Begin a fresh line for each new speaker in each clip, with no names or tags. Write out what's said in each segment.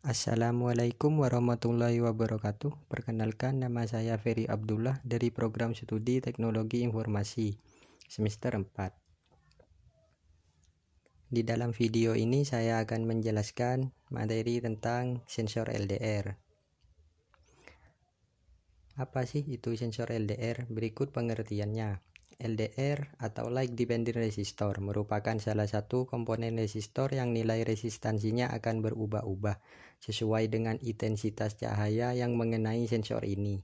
Assalamualaikum warahmatullahi wabarakatuh. Perkenalkan nama saya Ferry Abdullah dari program studi Teknologi Informasi semester 4. Di dalam video ini saya akan menjelaskan materi tentang sensor LDR. Apa sih itu sensor LDR? Berikut pengertiannya. LDR atau Light dependent resistor merupakan salah satu komponen resistor yang nilai resistansinya akan berubah-ubah sesuai dengan intensitas cahaya yang mengenai sensor ini.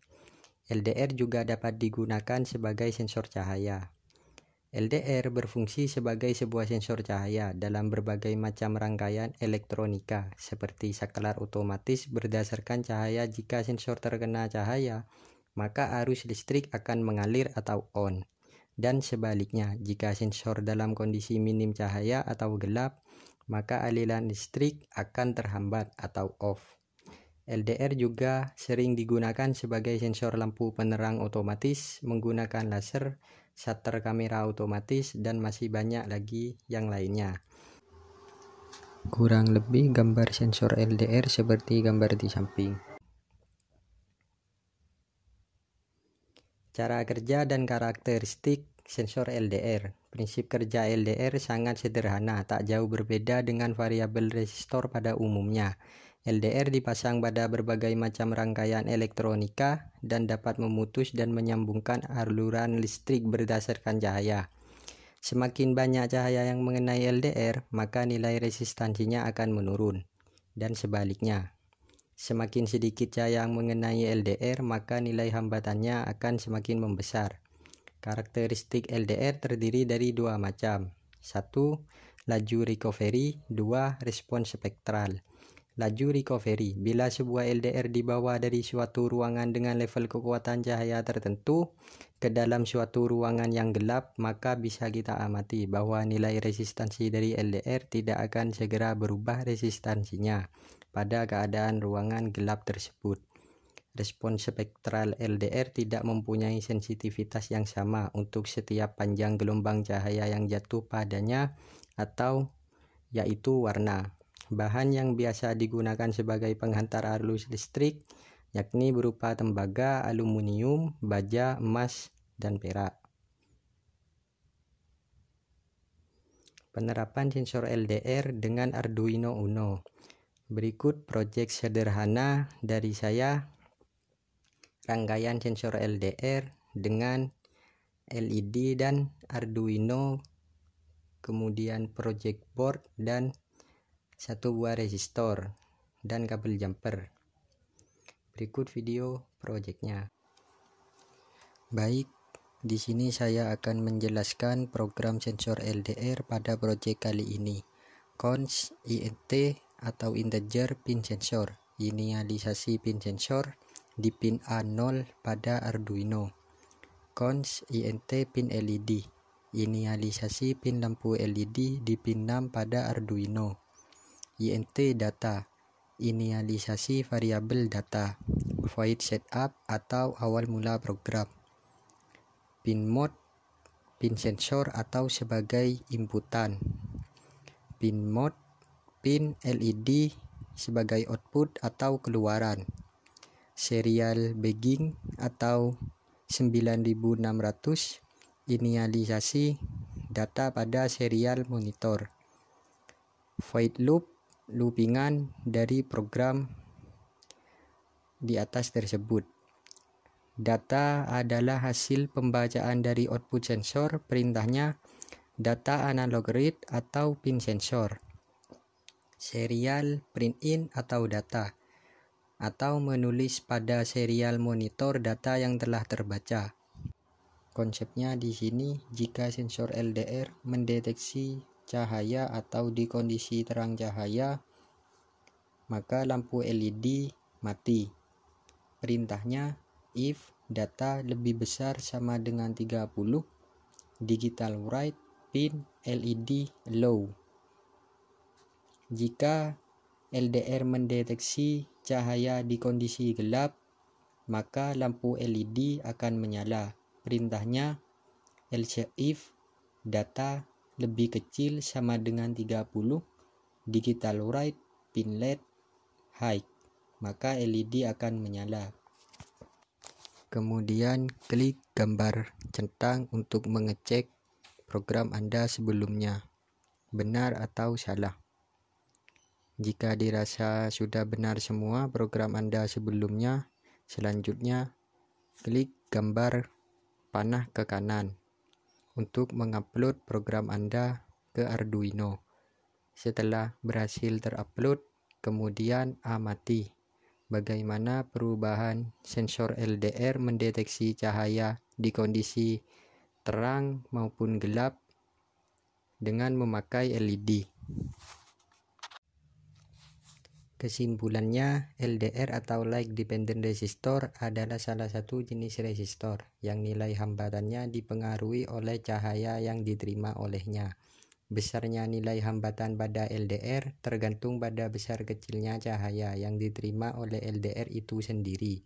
LDR juga dapat digunakan sebagai sensor cahaya. LDR berfungsi sebagai sebuah sensor cahaya dalam berbagai macam rangkaian elektronika, seperti saklar otomatis berdasarkan cahaya jika sensor terkena cahaya, maka arus listrik akan mengalir atau on. Dan sebaliknya, jika sensor dalam kondisi minim cahaya atau gelap, maka aliran listrik akan terhambat atau off. LDR juga sering digunakan sebagai sensor lampu penerang otomatis menggunakan laser, shutter kamera otomatis, dan masih banyak lagi yang lainnya. Kurang lebih gambar sensor LDR seperti gambar di samping. Cara kerja dan karakteristik sensor LDR. Prinsip kerja LDR sangat sederhana, tak jauh berbeda dengan variabel resistor pada umumnya. LDR dipasang pada berbagai macam rangkaian elektronika dan dapat memutus dan menyambungkan aluran listrik berdasarkan cahaya. Semakin banyak cahaya yang mengenai LDR, maka nilai resistansinya akan menurun, dan sebaliknya. Semakin sedikit cahaya mengenai LDR, maka nilai hambatannya akan semakin membesar. Karakteristik LDR terdiri dari dua macam. Satu, laju recovery, dua, respon spektral. Laju recovery Bila sebuah LDR dibawa dari suatu ruangan dengan level kekuatan cahaya tertentu ke dalam suatu ruangan yang gelap, maka bisa kita amati bahwa nilai resistansi dari LDR tidak akan segera berubah resistansinya pada keadaan ruangan gelap tersebut. Respon spektral LDR tidak mempunyai sensitivitas yang sama untuk setiap panjang gelombang cahaya yang jatuh padanya atau yaitu warna. Bahan yang biasa digunakan sebagai penghantar arus listrik yakni berupa tembaga, aluminium, baja, emas, dan perak. Penerapan sensor LDR dengan Arduino Uno. Berikut proyek sederhana dari saya rangkaian sensor LDR dengan LED dan Arduino kemudian project board dan satu buah resistor dan kabel jumper berikut video projectnya baik di sini saya akan menjelaskan program sensor LDR pada project kali ini cons INT atau integer pin sensor inialisasi pin sensor di pin A0 pada Arduino cons INT pin LED inialisasi pin lampu LED di pin 6 pada Arduino INT data inisialisasi variabel data void setup atau awal mula program pin mode pin sensor atau sebagai inputan pin mode pin LED sebagai output atau keluaran serial begin atau 9600 inisialisasi data pada serial monitor void loop loopingan dari program di atas tersebut. Data adalah hasil pembacaan dari output sensor, perintahnya data analog read atau pin sensor, serial print in atau data, atau menulis pada serial monitor data yang telah terbaca. Konsepnya di sini, jika sensor LDR mendeteksi cahaya atau di kondisi terang cahaya, maka lampu LED mati. Perintahnya if data lebih besar sama dengan 30, digital write pin LED low. Jika LDR mendeteksi cahaya di kondisi gelap, maka lampu LED akan menyala. Perintahnya else if data lebih kecil sama dengan 30, digital write pin LED high, maka LED akan menyala. Kemudian klik gambar centang untuk mengecek program Anda sebelumnya, benar atau salah. Jika dirasa sudah benar semua program Anda sebelumnya, selanjutnya klik gambar panah ke kanan untuk mengupload program Anda ke Arduino. Setelah berhasil terupload, Kemudian amati bagaimana perubahan sensor LDR mendeteksi cahaya di kondisi terang maupun gelap dengan memakai LED. Kesimpulannya, LDR atau light dependent resistor adalah salah satu jenis resistor yang nilai hambatannya dipengaruhi oleh cahaya yang diterima olehnya. Besarnya nilai hambatan pada LDR tergantung pada besar kecilnya cahaya yang diterima oleh LDR itu sendiri.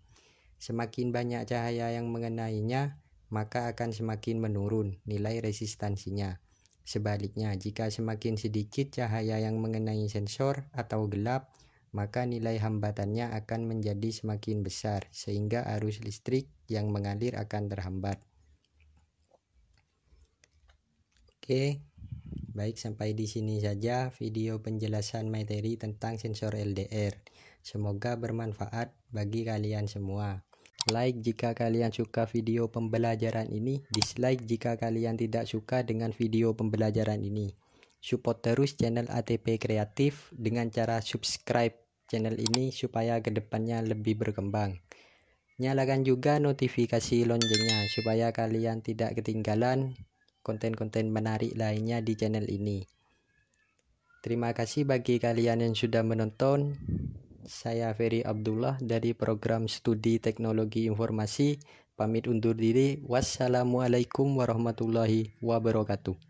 Semakin banyak cahaya yang mengenainya, maka akan semakin menurun nilai resistansinya. Sebaliknya, jika semakin sedikit cahaya yang mengenai sensor atau gelap, maka nilai hambatannya akan menjadi semakin besar sehingga arus listrik yang mengalir akan terhambat. Oke, Baik, sampai di sini saja video penjelasan materi tentang sensor LDR. Semoga bermanfaat bagi kalian semua. Like jika kalian suka video pembelajaran ini, dislike jika kalian tidak suka dengan video pembelajaran ini. Support terus channel ATP Kreatif dengan cara subscribe channel ini supaya kedepannya lebih berkembang. Nyalakan juga notifikasi loncengnya supaya kalian tidak ketinggalan konten-konten menarik lainnya di channel ini. Terima kasih bagi kalian yang sudah menonton. Saya Ferry Abdullah dari program studi teknologi informasi. Pamit undur diri. Wassalamualaikum warahmatullahi wabarakatuh.